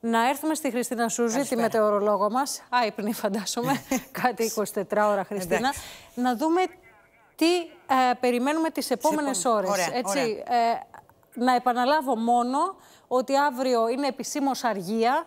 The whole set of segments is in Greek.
Να έρθουμε στη Χριστίνα Σούζη, τη μετεωρολόγο μας. Άϊπνη, φαντάζομαι. Κάτι 24 ώρα, Χριστίνα. να δούμε τι ε, περιμένουμε τις επόμενες ώρε. ώρες. έτσι, ε, να επαναλάβω μόνο ότι αύριο είναι επισήμως αργία.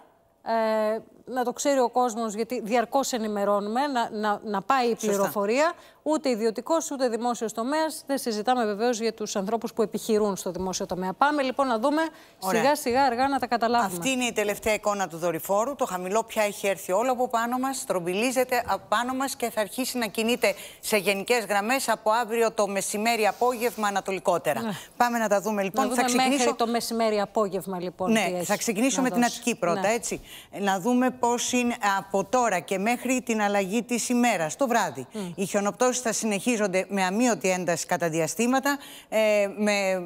Ε, να το ξέρει ο κόσμος, γιατί διαρκώς ενημερώνουμε, να, να, να πάει η πληροφορία ούτε ιδιωτικός ούτε δημόσιος τομέας. Δεν συζητάμε βεβαίως για τους ανθρώπους που επιχειρούν στο δημόσιο τομέα. Πάμε λοιπόν να δούμε σιγά σιγά αργά να τα καταλάβουμε. Αυτή είναι η τελευταία εικόνα του δορυφόρου. Το χαμηλό πια έχει έρθει όλο από πάνω μας, τρομπιλίζεται από πάνω μας και θα αρχίσει να κινείται σε γενικές γραμμές από αύριο το μεσημέρι, απόγευμα, ανατολικότερα. Ναι. Πάμε να τα δούμε λοιπόν. Να δούμε θα ξεκινήσω... μέχρι το μεσημέρι, απόγευμα λοιπόν. Ναι, θα ξεκινήσουμε την Αττική πρώτα, ναι. έτσι. Να δούμε πώς είναι από τώρα και μέχρι την αλλαγή της ημέρας, το βράδυ. Η χιονοπτώση θα συνεχίζονται με αμύωτη ένταση κατά διαστήματα. Ε, με, ε,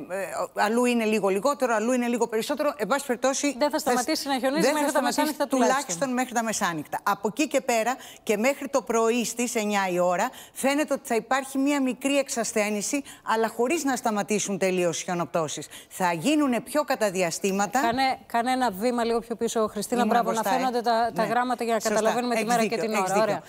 αλλού είναι λίγο λιγότερο, αλλού είναι λίγο περισσότερο. Εν περιπτώσει. Δεν θα σταματήσει να χιονίζει μέχρι τα μεσάνυχτα τουλάχιστον. μέχρι τα μεσάνυχτα. Από εκεί και πέρα και μέχρι το πρωί στις 9 η ώρα φαίνεται ότι θα υπάρχει μία μικρή εξασθένηση, αλλά χωρίς να σταματήσουν τελείως οι χιονοπτώσεις. Θα γίνουν πιο κατά διαστήματα. Κάνε, βήμα λίγο πιο πίσω, Χριστίνα. Είμαι μπράβο, να ε. φαίνονται τα, τα ναι. γράμματα για να καταλαβαίνουμε τη μέρα και την ώρα. Άρα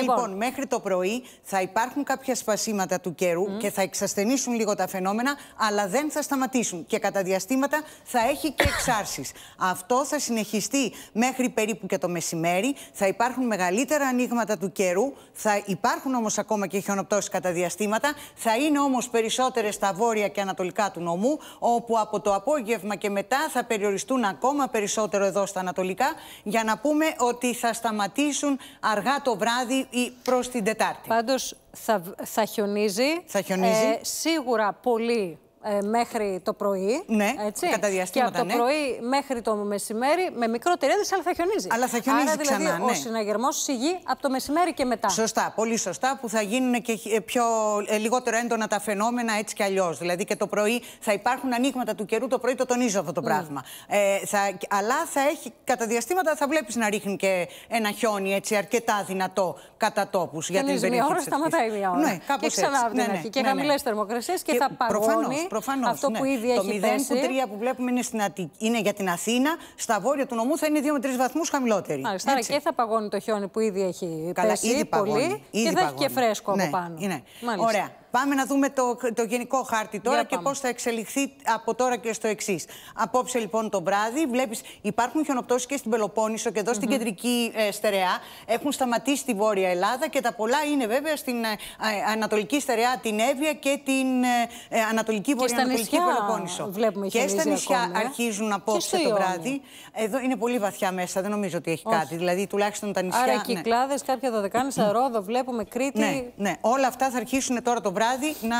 λοιπόν. λοιπόν, μέχρι το πρωί θα υπάρχει υπάρχουν κάποια σπασίματα του καιρού mm. και θα εξασθενήσουν λίγο τα φαινόμενα, αλλά δεν θα σταματήσουν. Και κατά διαστήματα θα έχει και εξάρσεις. Αυτό θα συνεχιστεί μέχρι περίπου και το μεσημέρι. Θα υπάρχουν μεγαλύτερα ανοίγματα του καιρού. Θα υπάρχουν όμως ακόμα και χιονοπτώσεις κατά διαστήματα. Θα είναι όμως περισσότερες στα βόρεια και ανατολικά του νομού, όπου από το απόγευμα και μετά θα περιοριστούν ακόμα περισσότερο εδώ στα ανατολικά, για να πούμε ότι θα σταματήσουν αργά το βράδυ ή προς την Τετάρτη. Πάντως θα, θα χιονίζει. Θα ε, σίγουρα πολύ ε, μέχρι το πρωί. Ναι, έτσι, κατά διαστήματα. Και από το ναι. πρωί μέχρι το μεσημέρι με μικρότερη ένταση, αλλά θα χιονίζει. Αλλά θα χιονίζει Άρα, δηλαδή, ναι. ο συναγερμός σιγεί από το μεσημέρι και μετά. Σωστά, πολύ σωστά, που θα γίνουν και ε, πιο, ε, λιγότερο έντονα τα φαινόμενα έτσι κι αλλιώς. Δηλαδή και το πρωί θα υπάρχουν ανοίγματα του καιρού, το πρωί το τονίζω αυτό το ναι. πράγμα. Ε, θα, αλλά θα έχει κατά διαστήματα, θα βλέπεις να ρίχνει και ένα χιόνι έτσι, αρκετά δυνατό κατά τόπους. Γιατί μια ώρα σταματάει μια ώρα. Ναι, και ξανά από την ναι, ναι, Και χαμηλές θερμοκρασίες και θα παγώνει Προφανώς, αυτό ναι. που ήδη το έχει πέσει. Το 0,3 που βλέπουμε είναι, στην Αττι... είναι για την Αθήνα. Στα βόρεια του νομού θα είναι 2 με 3 βαθμούς χαμηλότερη. Μάλιστα. Άρα και θα παγώνει το χιόνι που ήδη έχει Καλά, πέσει ήδη πολύ. Ήδη και θα παγώνει. έχει και φρέσκο ναι, από πάνω. Ναι. Ωραία. Πάμε να δούμε το, το γενικό χάρτη τώρα και πώς θα εξελιχθεί από τώρα και στο εξής. Απόψε λοιπόν το βράδυ, βλέπεις υπάρχουν χιονοπτώσεις και στην Πελοπόννησο και εδώ στην κεντρική ε, στερεά. Έχουν σταματήσει τη Βόρεια Ελλάδα και τα πολλά είναι βέβαια στην ε, ε Ανατολική στερεά, την Εύβοια και την ε, ε Ανατολική Βορειοανατολική Πελοπόννησο. και στα νησιά αρχίζουν απόψε το βράδυ. Εδώ είναι πολύ βαθιά μέσα, δεν νομίζω ότι έχει κάτι. Δηλαδή τουλάχιστον τα νησιά. Άρα κυκλάδε, ναι. κάποια δωδεκάνησα, Ρόδο, βλέπουμε Κρήτη. Ναι, ναι. Όλα αυτά θα αρχίσουν τώρα το βράδυ βράδυ να,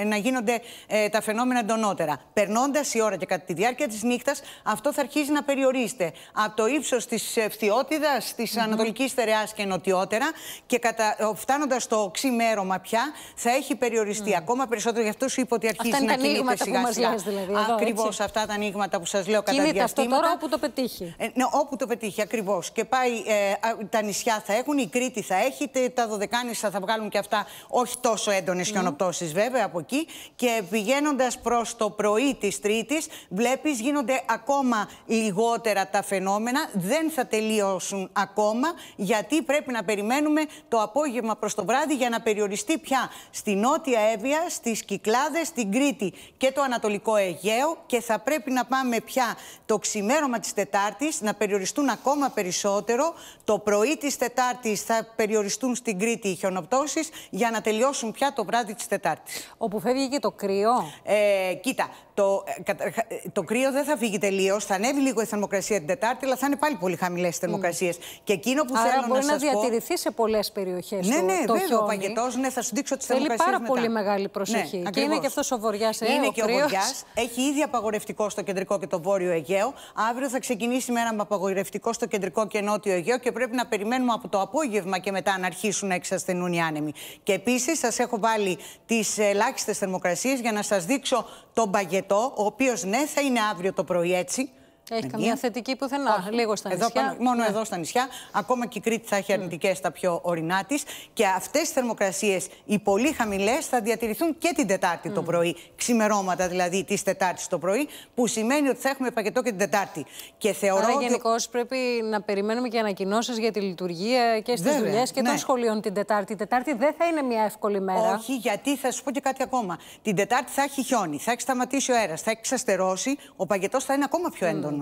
ε, να γίνονται ε, τα φαινόμενα εντονότερα. Περνώντας η ώρα και κατά τη διάρκεια της νύχτας, αυτό θα αρχίζει να περιορίζεται από το ύψος της φθιότητα, τη mm -hmm. Ανατολική Θερεά και νοτιότερα και φτάνοντας στο ξημέρωμα πια θα έχει περιοριστεί mm. ακόμα περισσότερο. Γι' αυτό σου είπα ότι αρχίζει αυτά να κινείται σιγά σιγά. Δηλαδή, ακριβώ αυτά τα ανοίγματα που σας λέω κατά τη διάρκεια. αυτό τώρα όπου το πετύχει. Ε, ναι, όπου το πετύχει, ακριβώς. Και πάει, ε, τα νησιά θα έχουν, η Κρήτη θα έχει, τα Δωδεκάνησα θα βγάλουν και αυτά όχι τόσο έντονες χιονοπτώσεις βέβαια από εκεί. Και πηγαίνοντας προς το πρωί της Τρίτης, βλέπεις γίνονται ακόμα λιγότερα τα φαινόμενα. Δεν θα τελειώσουν ακόμα, γιατί πρέπει να περιμένουμε το απόγευμα προς το βράδυ για να περιοριστεί πια στη Νότια Εύβοια, στις Κυκλάδες, στην Κρήτη και το Ανατολικό Αιγαίο. Και θα πρέπει να πάμε πια το ξημέρωμα της Τετάρτης να περιοριστούν ακόμα περισσότερο. Το πρωί της Τετάρτης θα περιοριστούν στην Κρήτη οι χιονοπτώσεις για να τελειώσουν πια το βράδυ βράδυ της Τετάρτης. Όπου φεύγει και το κρύο. Ε, κοίτα, το, ε, ε, το κρύο δεν θα φύγει τελείως. Θα ανέβει λίγο η θερμοκρασία την Τετάρτη, αλλά θα είναι πάλι πολύ χαμηλές οι θερμοκρασίες. Mm. Και εκείνο που Άρα θέλω μπορεί να, διατηρηθεί σε πολλές περιοχές. Ναι, ναι, το ναι, βέβαια. Ο παγετός, ναι, θα σου δείξω τις θερμοκρασίε. Θέλει πάρα μετά. πολύ μεγάλη ναι, προσοχή. Ναι, και είναι και αυτός ο βορειά. Ε, είναι ο και ο βορειά. Έχει ήδη απαγορευτικό στο κεντρικό και το βόρειο Αιγαίο. Αύριο θα ξεκινήσει με με απαγορευτικό στο κεντρικό και νότιο Αιγαίο και πρέπει να περιμένουμε από το απόγευμα και μετά να αρχίσουν να εξασθενούν οι άνεμοι. Και επίσης σας έχω βάλει τις ελάχιστες θερμοκρασίες για να σας δείξω τον παγετό, ο οποίος ναι θα είναι αύριο το πρωί έτσι, έχει καμία θετική πουθενά. Λίγο στα εδώ, νησιά. μόνο ναι. εδώ στα νησιά. Ακόμα και η Κρήτη θα έχει ναι. αρνητικές mm. πιο ορεινά της. Και αυτές τι θερμοκρασίες, οι πολύ χαμηλές, θα διατηρηθούν και την Τετάρτη το πρωί. Ξημερώματα δηλαδή της Τετάρτης το πρωί, που σημαίνει ότι θα έχουμε πακετό και την Τετάρτη. Και θεωρώ Άρα, ότι. Γενικώς πρέπει να περιμένουμε και ανακοινώσεις για τη λειτουργία και στις δουλειές και ναι. των σχολείων την Τετάρτη. Η Τετάρτη δεν θα είναι μια εύκολη μέρα. Όχι, γιατί θα σου πω και κάτι ακόμα. Την Τετάρτη θα έχει χιόνι, θα έχει σταματήσει ο αέρας, θα έχει ξαστερώσει, ο παγετός θα είναι ακόμα πιο έντονο.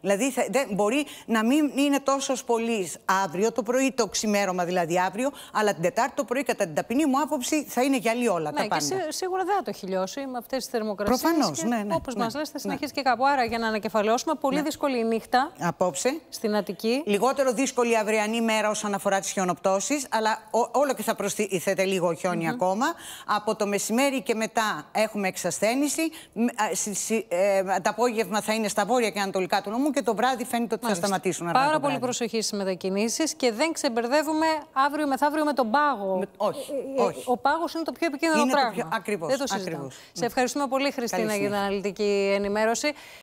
Δηλαδή δεν, μπορεί να μην είναι τόσο πολύ αύριο το πρωί, το ξημέρωμα δηλαδή αύριο, αλλά την Τετάρτη το πρωί, κατά την ταπεινή μου άποψη, θα είναι γυαλί όλα τα ναι, πάντα. Και σίγουρα δεν θα το χιλιώσει με αυτές τις θερμοκρασίες. Προφανώς. Ναι, ναι, Όπως ναι, μας θα ναι. συνεχίσει και κάπου. Άρα για να ανακεφαλαιώσουμε, πολύ ναι. δύσκολη η νύχτα. Απόψε. Στην Αττική. Λιγότερο δύσκολη η αυριανή μέρα όσον αφορά τις χιονοπτώσεις, αλλά όλο και θα προστίθεται λίγο χιόνι ακόμα. Από το μεσημέρι και μετά έχουμε εξασθένηση. Ε, τα απόγευμα θα είναι στα βόρεια και το και το βράδυ φαίνεται ότι Μάλιστα. θα σταματήσουν. Πάρα πολύ προσοχή στις μετακινήσεις και δεν ξεμπερδεύουμε αύριο μεθαύριο με τον πάγο. Με, όχι, ε, ε, ε, όχι. Ο πάγος είναι το πιο επικίνδυνο πράγμα. Ακριβώς. Σε ευχαριστούμε πολύ, Χριστίνα, για την αναλυτική ενημέρωση.